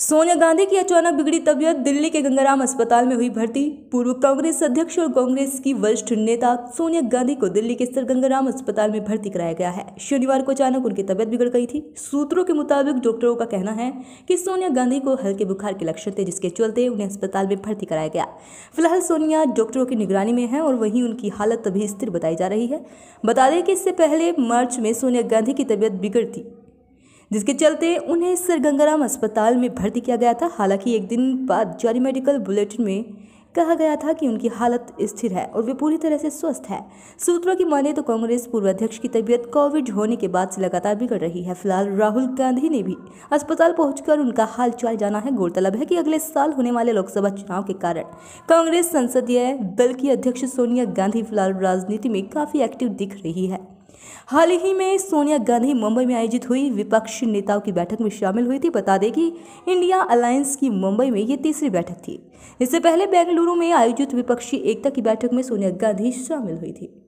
सोनिया गांधी की अचानक बिगड़ी तबीयत दिल्ली के गंगाराम अस्पताल में हुई भर्ती पूर्व कांग्रेस अध्यक्ष और कांग्रेस की वरिष्ठ नेता सोनिया गांधी को दिल्ली के सर गंगाराम अस्पताल में भर्ती कराया गया है शनिवार को अचानक उनकी तबीयत बिगड़ गई थी सूत्रों के मुताबिक डॉक्टरों का कहना है कि सोनिया गांधी को हल्के बुखार के लक्षण थे जिसके चलते उन्हें अस्पताल में भर्ती कराया गया फिलहाल सोनिया डॉक्टरों की निगरानी में है और वहीं उनकी हालत अभी स्थिर बताई जा रही है बता दें कि इससे पहले मार्च में सोनिया गांधी की तबीयत बिगड़ थी जिसके चलते उन्हें सर गंगाराम अस्पताल में भर्ती किया गया था हालांकि एक दिन बाद जारी मेडिकल बुलेटिन में कहा गया था कि उनकी हालत स्थिर है और वे पूरी तरह से स्वस्थ है सूत्रों की माने तो कांग्रेस पूर्व अध्यक्ष की तबीयत कोविड होने के बाद से लगातार बिगड़ रही है फिलहाल राहुल गांधी ने भी अस्पताल पहुंचकर उनका हाल चाल जाना है गौरतलब है कि अगले साल होने वाले लोकसभा चुनाव के कारण कांग्रेस संसदीय दल की अध्यक्ष सोनिया गांधी फिलहाल राजनीति में काफी एक्टिव दिख रही है हाल ही में सोनिया गांधी मुंबई में आयोजित हुई विपक्षी नेताओं की बैठक में शामिल हुई थी बता दें कि इंडिया अलायंस की मुंबई में ये तीसरी बैठक थी इससे पहले बेंगलुरु में आयोजित विपक्षी एकता की बैठक में सोनिया गांधी शामिल हुई थी